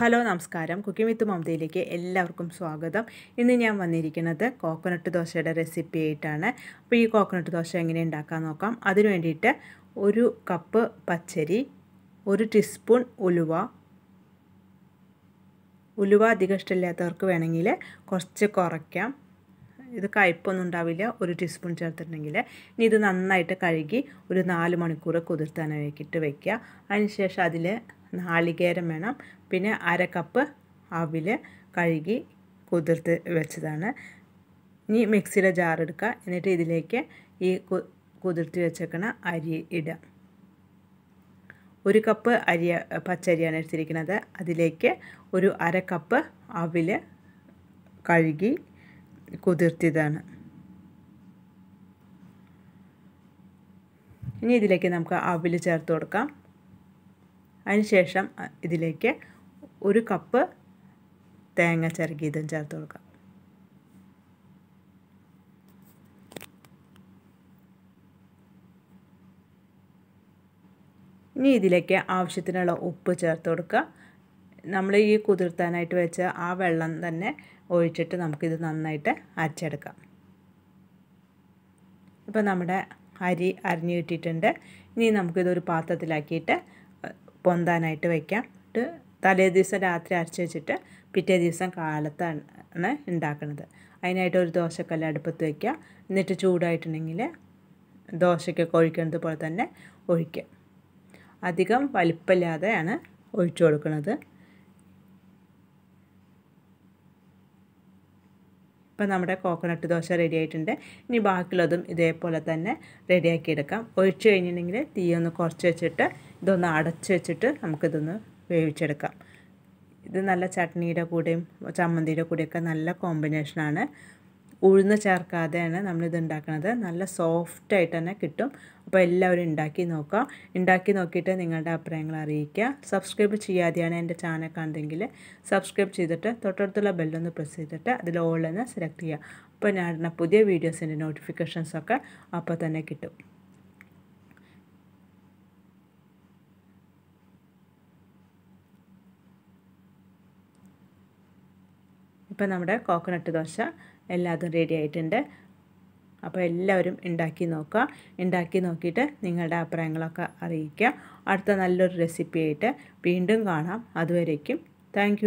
hello നമസ്കാരം cooking വിത്ത് മമതയിലേക്ക് എല്ലാവർക്കും സ്വാഗതം ഇന്ന് ഞാൻ വന്നിരിക്കുന്നത് കോക്കനട്ട് ദോശയുടെ റെസിപ്പി ആയിട്ടാണ് അപ്പോൾ ഈ കോക്കനട്ട് ദോശ എങ്ങനെ ഉണ്ടാക്കാൻ നോക്കാം അതിന് വേണ്ടിയിട്ട് ഒരു കപ്പ് പച്ചരി ഒരു ടീസ്പൂൺ ഉലുവ ഉലുവ അധികം ഇഷ്ടമില്ലാത്തവർക്ക് വേണമെങ്കിൽ കുറച്ച് കുറയ്ക്കാം ഇത് കയ്പൊന്നും ഉണ്ടാവില്ല ഒരു ടീസ്പൂൺ ചേർത്തിട്ടുണ്ടെങ്കിൽ ഇനി ഇത് നന്നായിട്ട് കഴുകി ഒരു നാല് മണിക്കൂർ കുതിർത്താൻ വേക്കിയിട്ട് വയ്ക്കുക അതിനുശേഷം അതിൽ നാളികേരം വേണം പിന്നെ അര കപ്പ് അവിൽ കഴുകി കുതിർത്ത് വെച്ചതാണ് ഇനി മിക്സിയുടെ ജാർ എടുക്കുക എന്നിട്ട് ഇതിലേക്ക് ഈ കുതിർത്തി വെച്ചേക്കണ അരി ഇടുക ഒരു കപ്പ് അരി പച്ചരിയാണ് എടുത്തിരിക്കുന്നത് അതിലേക്ക് ഒരു അര കപ്പ് അവിൽ കഴുകി കുതിർത്തിയതാണ് ഇനി ഇതിലേക്ക് നമുക്ക് അവിൽ ചേർത്ത് കൊടുക്കാം അതിനുശേഷം ഇതിലേക്ക് ഒരു കപ്പ് തേങ്ങ ചിറകിയതും ചേർത്ത് കൊടുക്കാം ഇനി ഇതിലേക്ക് ആവശ്യത്തിനുള്ള ഉപ്പ് ചേർത്ത് കൊടുക്കുക നമ്മൾ ഈ കുതിർത്താനായിട്ട് വെച്ച ആ വെള്ളം തന്നെ ഒഴിച്ചിട്ട് നമുക്കിത് നന്നായിട്ട് അരച്ചെടുക്കാം ഇപ്പോൾ നമ്മുടെ അരി അരിഞ്ഞു കിട്ടിയിട്ടുണ്ട് ഇനി നമുക്കിതൊരു പാത്രത്തിലാക്കിയിട്ട് പൊന്താനായിട്ട് വയ്ക്കാം തലേ ദിവസം രാത്രി അരച്ച് വെച്ചിട്ട് പിറ്റേ ദിവസം കാലത്താണ് ഉണ്ടാക്കുന്നത് അതിനായിട്ട് ഒരു ദോശക്കല്ല് അടുപ്പത്ത് വയ്ക്കുക എന്നിട്ട് ചൂടായിട്ടുണ്ടെങ്കിൽ ദോശയ്ക്കൊക്കെ ഒഴിക്കുന്നത് പോലെ തന്നെ ഒഴിക്കുക അധികം വലിപ്പമില്ലാതെയാണ് ഒഴിച്ചു കൊടുക്കുന്നത് ഇപ്പം നമ്മുടെ കോക്കനട്ട് ദോശ റെഡി ആയിട്ടുണ്ട് ഇനി ബാക്കിയുള്ളതും ഇതേപോലെ തന്നെ റെഡിയാക്കി എടുക്കാം ഒഴിച്ച് കഴിഞ്ഞിട്ടുണ്ടെങ്കിൽ തീയൊന്ന് കുറച്ച് വെച്ചിട്ട് ഇതൊന്ന് അടച്ച് വെച്ചിട്ട് നമുക്കിതൊന്ന് വേവിച്ചെടുക്കാം ഇത് നല്ല ചട്നിയുടെ കൂടെയും ചമ്മന്തിയുടെ കൂടെയൊക്കെ നല്ല കോമ്പിനേഷനാണ് ഉഴുന്ന് ചേർക്കാതെയാണ് നമ്മളിത് ഉണ്ടാക്കുന്നത് നല്ല സോഫ്റ്റ് ആയിട്ട് തന്നെ കിട്ടും അപ്പോൾ എല്ലാവരും ഉണ്ടാക്കി നോക്കുക ഉണ്ടാക്കി നോക്കിയിട്ട് നിങ്ങളുടെ അഭിപ്രായങ്ങൾ അറിയിക്കുക സബ്സ്ക്രൈബ് ചെയ്യാതെയാണ് എൻ്റെ ചാനൽ കണ്ടെങ്കിൽ സബ്സ്ക്രൈബ് ചെയ്തിട്ട് തൊട്ടടുത്തുള്ള ബെല്ലൊന്ന് പ്രസ് ചെയ്തിട്ട് അതിൽ ഓളെന്ന് സെലക്ട് ചെയ്യുക അപ്പോൾ ഞാൻ ഇടുന്ന പുതിയ വീഡിയോസിൻ്റെ നോട്ടിഫിക്കേഷൻസൊക്കെ അപ്പോൾ തന്നെ കിട്ടും ഇപ്പം നമ്മുടെ കോക്കനട്ട് ദോശ എല്ലാതും റെഡി ആയിട്ടുണ്ട് അപ്പോൾ എല്ലാവരും ഉണ്ടാക്കി നോക്കുക ഉണ്ടാക്കി നോക്കിയിട്ട് നിങ്ങളുടെ അഭിപ്രായങ്ങളൊക്കെ അറിയിക്കുക അടുത്ത നല്ലൊരു റെസിപ്പിയായിട്ട് വീണ്ടും കാണാം അതുവരേക്കും താങ്ക്